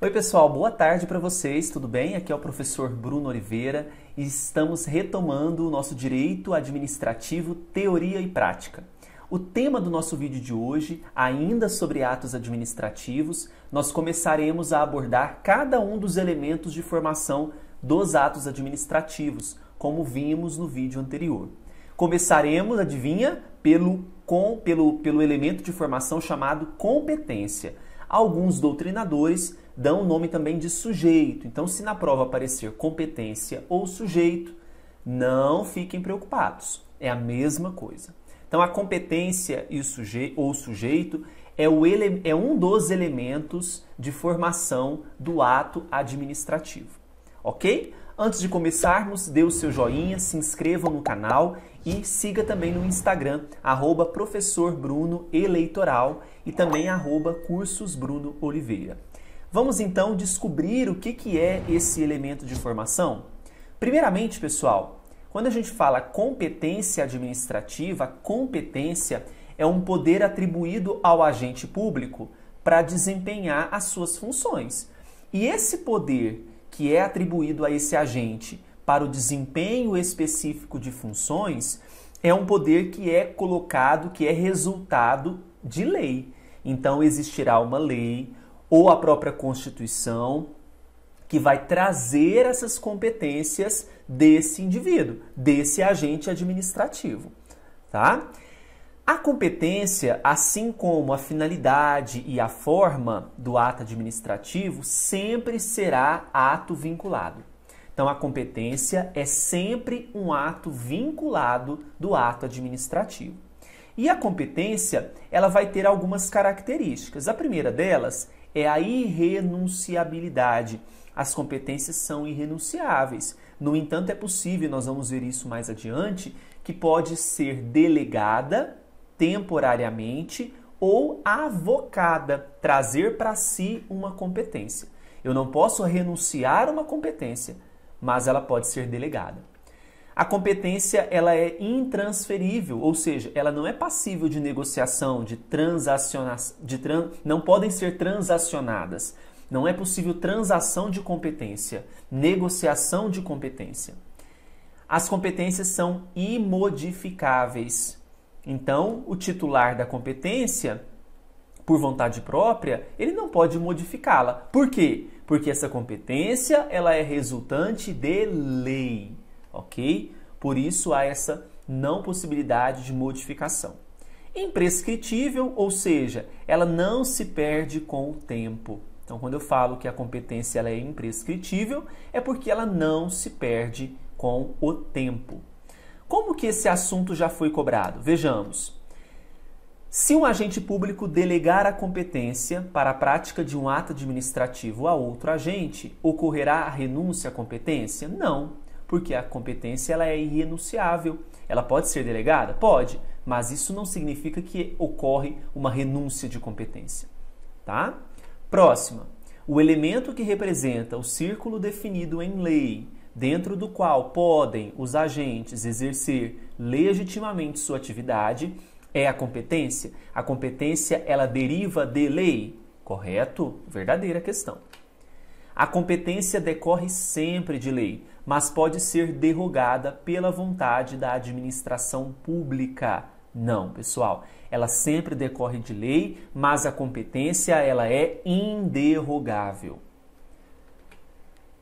Oi, pessoal, boa tarde para vocês, tudo bem? Aqui é o professor Bruno Oliveira e estamos retomando o nosso direito administrativo, teoria e prática. O tema do nosso vídeo de hoje, ainda sobre atos administrativos, nós começaremos a abordar cada um dos elementos de formação dos atos administrativos, como vimos no vídeo anterior. Começaremos, adivinha, pelo, com, pelo, pelo elemento de formação chamado competência. Alguns doutrinadores dão o nome também de sujeito. Então, se na prova aparecer competência ou sujeito, não fiquem preocupados. É a mesma coisa. Então, a competência e o suje ou sujeito é, o ele é um dos elementos de formação do ato administrativo. Ok? Antes de começarmos, dê o seu joinha, se inscreva no canal e siga também no Instagram, arroba e também arroba Vamos então descobrir o que, que é esse elemento de formação? Primeiramente, pessoal, quando a gente fala competência administrativa, competência é um poder atribuído ao agente público para desempenhar as suas funções. E esse poder que é atribuído a esse agente para o desempenho específico de funções é um poder que é colocado, que é resultado de lei. Então existirá uma lei ou a própria Constituição que vai trazer essas competências desse indivíduo, desse agente administrativo, tá? A competência, assim como a finalidade e a forma do ato administrativo, sempre será ato vinculado. Então, a competência é sempre um ato vinculado do ato administrativo. E a competência, ela vai ter algumas características. A primeira delas é a irrenunciabilidade. As competências são irrenunciáveis. No entanto, é possível, nós vamos ver isso mais adiante, que pode ser delegada temporariamente ou avocada, trazer para si uma competência. Eu não posso renunciar a uma competência, mas ela pode ser delegada. A competência ela é intransferível, ou seja, ela não é passível de negociação, de transacionação, de tran, não podem ser transacionadas. Não é possível transação de competência, negociação de competência. As competências são imodificáveis, então, o titular da competência, por vontade própria, ele não pode modificá-la. Por quê? Porque essa competência, ela é resultante de lei, OK? Por isso há essa não possibilidade de modificação. Imprescritível, ou seja, ela não se perde com o tempo. Então, quando eu falo que a competência ela é imprescritível, é porque ela não se perde com o tempo. Como que esse assunto já foi cobrado? Vejamos. Se um agente público delegar a competência para a prática de um ato administrativo a outro agente, ocorrerá a renúncia à competência? Não, porque a competência ela é irrenunciável. Ela pode ser delegada? Pode, mas isso não significa que ocorre uma renúncia de competência, tá? Próxima. O elemento que representa o círculo definido em lei dentro do qual podem os agentes exercer legitimamente sua atividade, é a competência. A competência ela deriva de lei, correto? Verdadeira questão. A competência decorre sempre de lei, mas pode ser derrogada pela vontade da administração pública. Não, pessoal, ela sempre decorre de lei, mas a competência ela é inderrogável.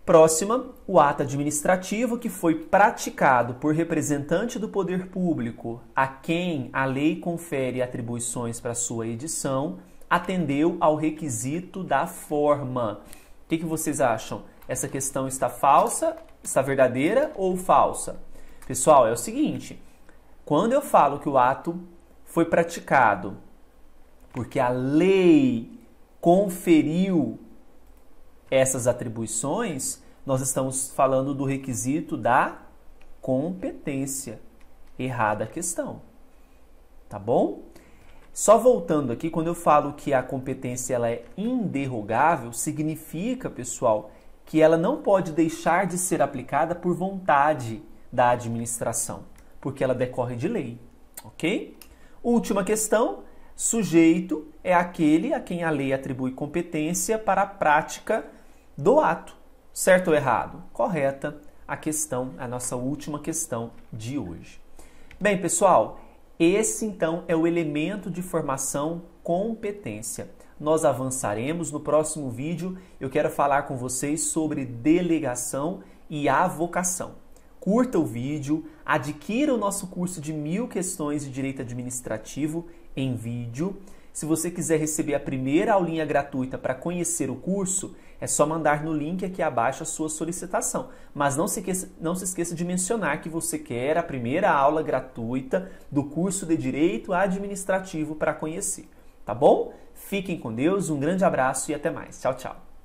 Próxima, o ato administrativo que foi praticado por representante do poder público a quem a lei confere atribuições para sua edição atendeu ao requisito da forma. O que, que, vocês acham? Essa questão está falsa, está verdadeira ou falsa? Pessoal, é o seguinte: quando eu falo que o ato foi praticado porque a lei conferiu essas atribuições, nós estamos falando do requisito da competência. Errada a questão. Tá bom? Só voltando aqui, quando eu falo que a competência ela é inderrogável, significa, pessoal, que ela não pode deixar de ser aplicada por vontade da administração, porque ela decorre de lei, ok? Última questão: sujeito é aquele a quem a lei atribui competência para a prática do ato. Certo ou errado? Correta a questão, a nossa última questão de hoje. Bem, pessoal, esse então é o elemento de formação competência. Nós avançaremos no próximo vídeo. Eu quero falar com vocês sobre delegação e avocação. Curta o vídeo, adquira o nosso curso de mil questões de direito administrativo em vídeo. Se você quiser receber a primeira aulinha gratuita para conhecer o curso, é só mandar no link aqui abaixo a sua solicitação. Mas não se, esqueça, não se esqueça de mencionar que você quer a primeira aula gratuita do curso de Direito Administrativo para conhecer. Tá bom? Fiquem com Deus, um grande abraço e até mais. Tchau, tchau.